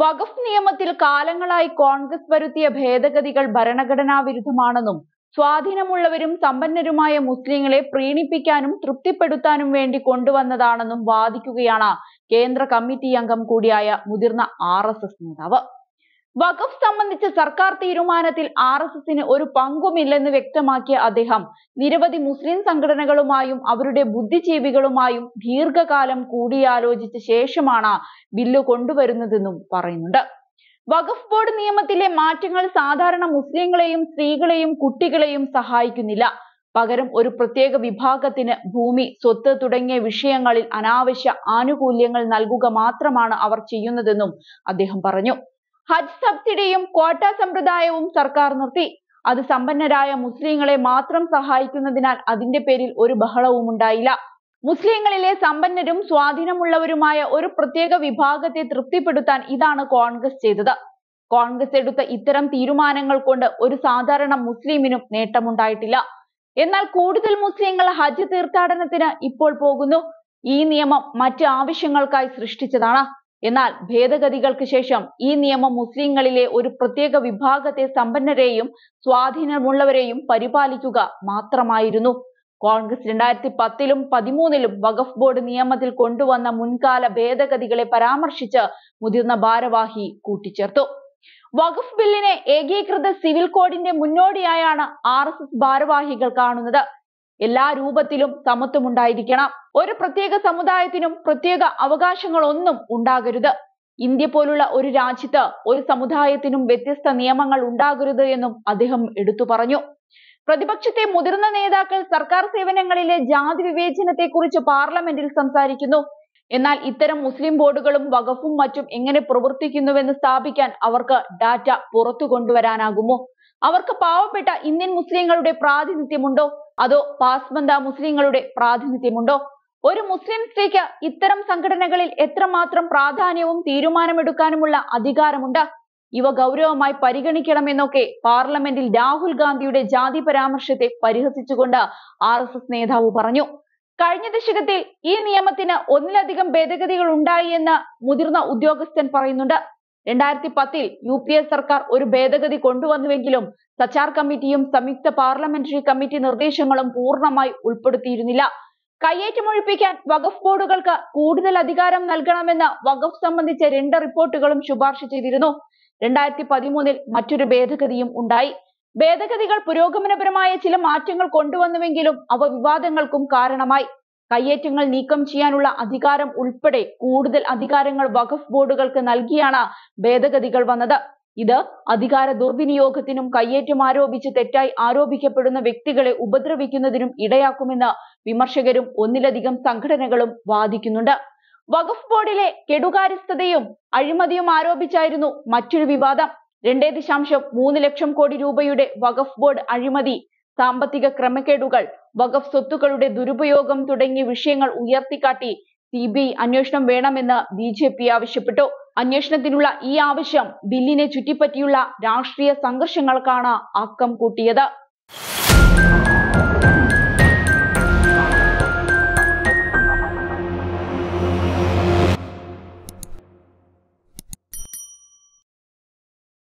വഖഫ് നിയമത്തിൽ കാലങ്ങളായി കോൺഗ്രസ് വരുത്തിയ ഭേദഗതികൾ ഭരണഘടനാ വിരുദ്ധമാണെന്നും സ്വാധീനമുള്ളവരും സമ്പന്നരുമായ മുസ്ലിങ്ങളെ പ്രീണിപ്പിക്കാനും തൃപ്തിപ്പെടുത്താനും വേണ്ടി കൊണ്ടുവന്നതാണെന്നും വാദിക്കുകയാണ് കേന്ദ്ര കമ്മിറ്റി അംഗം കൂടിയായ മുതിർന്ന ആർ നേതാവ് വഖഫ് സംബന്ധിച്ച സർക്കാർ തീരുമാനത്തിൽ ആർ എസ് എസിന് ഒരു പങ്കുമില്ലെന്ന് വ്യക്തമാക്കിയ അദ്ദേഹം നിരവധി മുസ്ലിം സംഘടനകളുമായും അവരുടെ ബുദ്ധിജീവികളുമായും ദീർഘകാലം കൂടിയാലോചിച്ച ശേഷമാണ് ബില്ല് കൊണ്ടുവരുന്നതെന്നും പറയുന്നുണ്ട് വഖഫ് ബോർഡ് നിയമത്തിലെ മാറ്റങ്ങൾ സാധാരണ മുസ്ലിങ്ങളെയും സ്ത്രീകളെയും കുട്ടികളെയും സഹായിക്കുന്നില്ല പകരം ഒരു പ്രത്യേക വിഭാഗത്തിന് ഭൂമി സ്വത്ത് തുടങ്ങിയ വിഷയങ്ങളിൽ അനാവശ്യ ആനുകൂല്യങ്ങൾ നൽകുക മാത്രമാണ് അവർ ചെയ്യുന്നതെന്നും അദ്ദേഹം പറഞ്ഞു ഹജ്ജ് സബ്സിഡിയും ക്വാട്ട സമ്പ്രദായവും സർക്കാർ നിർത്തി അത് സമ്പന്നരായ മുസ്ലിങ്ങളെ മാത്രം സഹായിക്കുന്നതിനാൽ അതിന്റെ പേരിൽ ഒരു ബഹളവും ഉണ്ടായില്ല മുസ്ലിങ്ങളിലെ സമ്പന്നരും സ്വാധീനമുള്ളവരുമായ ഒരു പ്രത്യേക വിഭാഗത്തെ തൃപ്തിപ്പെടുത്താൻ ഇതാണ് കോൺഗ്രസ് ചെയ്തത് കോൺഗ്രസ് എടുത്ത ഇത്തരം തീരുമാനങ്ങൾ കൊണ്ട് ഒരു സാധാരണ മുസ്ലിമിനും നേട്ടമുണ്ടായിട്ടില്ല എന്നാൽ കൂടുതൽ മുസ്ലിങ്ങൾ ഹജ്ജ് തീർത്ഥാടനത്തിന് ഇപ്പോൾ പോകുന്നു ഈ നിയമം മറ്റ് ആവശ്യങ്ങൾക്കായി സൃഷ്ടിച്ചതാണ് എന്നാൽ ഭേദഗതികൾക്ക് ശേഷം ഈ നിയമം മുസ്ലിങ്ങളിലെ ഒരു പ്രത്യേക വിഭാഗത്തെ സമ്പന്നരെയും സ്വാധീനമുള്ളവരെയും പരിപാലിക്കുക മാത്രമായിരുന്നു കോൺഗ്രസ് രണ്ടായിരത്തി പത്തിലും പതിമൂന്നിലും വഖഫ് ബോർഡ് നിയമത്തിൽ കൊണ്ടുവന്ന മുൻകാല ഭേദഗതികളെ പരാമർശിച്ച് മുതിർന്ന ഭാരവാഹി കൂട്ടിച്ചേർത്തു വഖഫ് ബില്ലിനെ ഏകീകൃത സിവിൽ കോഡിന്റെ മുന്നോടിയായാണ് ആർ ഭാരവാഹികൾ കാണുന്നത് എല്ലാ രൂപത്തിലും സമത്വമുണ്ടായിരിക്കണം ഒരു പ്രത്യേക സമുദായത്തിനും പ്രത്യേക അവകാശങ്ങളൊന്നും ഉണ്ടാകരുത് ഇന്ത്യ പോലുള്ള ഒരു രാജ്യത്ത് ഒരു സമുദായത്തിനും വ്യത്യസ്ത നിയമങ്ങൾ ഉണ്ടാകരുത് എന്നും അദ്ദേഹം എടുത്തു പറഞ്ഞു പ്രതിപക്ഷത്തെ മുതിർന്ന നേതാക്കൾ സർക്കാർ സേവനങ്ങളിലെ ജാതി വിവേചനത്തെക്കുറിച്ച് പാർലമെന്റിൽ സംസാരിക്കുന്നു എന്നാൽ ഇത്തരം മുസ്ലിം ബോർഡുകളും വകഫും മറ്റും എങ്ങനെ പ്രവർത്തിക്കുന്നുവെന്ന് സ്ഥാപിക്കാൻ അവർക്ക് ഡാറ്റ പുറത്തു കൊണ്ടുവരാനാകുമോ അവർക്ക് പാവപ്പെട്ട ഇന്ത്യൻ മുസ്ലിങ്ങളുടെ പ്രാതിനിധ്യമുണ്ടോ അതോ പാസ്ബന്ത മുസ്ലിങ്ങളുടെ പ്രാതിനിധ്യമുണ്ടോ ഒരു മുസ്ലിം സ്ത്രീക്ക് ഇത്തരം സംഘടനകളിൽ എത്രമാത്രം പ്രാധാന്യവും തീരുമാനമെടുക്കാനുമുള്ള അധികാരമുണ്ട് ഇവ ഗൗരവമായി പരിഗണിക്കണമെന്നൊക്കെ പാർലമെന്റിൽ രാഹുൽ ഗാന്ധിയുടെ ജാതി പരാമർശത്തെ പരിഹസിച്ചുകൊണ്ട് ആർ എസ് എസ് നേതാവ് പറഞ്ഞു കഴിഞ്ഞ ദശകത്തിൽ ഈ നിയമത്തിന് ഒന്നിലധികം ഭേദഗതികൾ ഉണ്ടായി എന്ന് മുതിർന്ന ഉദ്യോഗസ്ഥൻ പറയുന്നുണ്ട് രണ്ടായിരത്തി പത്തിൽ യു പി എ സർക്കാർ ഒരു ഭേദഗതി കൊണ്ടുവന്നുവെങ്കിലും സച്ചാർ കമ്മിറ്റിയും സംയുക്ത പാർലമെന്ററി കമ്മിറ്റി നിർദ്ദേശങ്ങളും പൂർണ്ണമായി ഉൾപ്പെടുത്തിയിരുന്നില്ല കയ്യേറ്റം ഒഴിപ്പിക്കാൻ വഖഫ് ബോർഡുകൾക്ക് കൂടുതൽ അധികാരം നൽകണമെന്ന് വഖഫ് സംബന്ധിച്ച രണ്ട് റിപ്പോർട്ടുകളും ശുപാർശ ചെയ്തിരുന്നു രണ്ടായിരത്തി പതിമൂന്നിൽ മറ്റൊരു ഭേദഗതിയും ഉണ്ടായി ഭേദഗതികൾ പുരോഗമനപരമായ ചില മാറ്റങ്ങൾ കൊണ്ടുവന്നുവെങ്കിലും അവ വിവാദങ്ങൾക്കും കാരണമായി കയ്യേറ്റങ്ങൾ നീക്കം ചെയ്യാനുള്ള അധികാരം ഉൾപ്പെടെ കൂടുതൽ അധികാരങ്ങൾ വഖഫ് ബോർഡുകൾക്ക് നൽകിയാണ് ഭേദഗതികൾ വന്നത് ഇത് അധികാര ദുർവിനിയോഗത്തിനും കയ്യേറ്റം ആരോപിച്ച് തെറ്റായി ആരോപിക്കപ്പെടുന്ന വ്യക്തികളെ ഉപദ്രവിക്കുന്നതിനും ഇടയാക്കുമെന്ന് വിമർശകരും ഒന്നിലധികം സംഘടനകളും വാദിക്കുന്നുണ്ട് വഖഫ് ബോർഡിലെ കെടുകാര്യസ്ഥതയും അഴിമതിയും ആരോപിച്ചായിരുന്നു മറ്റൊരു വിവാദം രണ്ടേ ദശാംശം മൂന്ന് ലക്ഷം കോടി രൂപയുടെ വഖഫ് ബോർഡ് അഴിമതി സാമ്പത്തിക ക്രമക്കേടുകൾ വഖഫ് സ്വത്തുക്കളുടെ ദുരുപയോഗം തുടങ്ങിയ വിഷയങ്ങൾ ഉയർത്തിക്കാട്ടി സി ബി ഐ അന്വേഷണം വേണമെന്ന് ബി ജെ പി ആവശ്യപ്പെട്ടു അന്വേഷണത്തിനുള്ള ഈ ആവശ്യം ബില്ലിനെ ചുറ്റിപ്പറ്റിയുള്ള രാഷ്ട്രീയ സംഘർഷങ്ങൾക്കാണ് ആക്കം കൂട്ടിയത്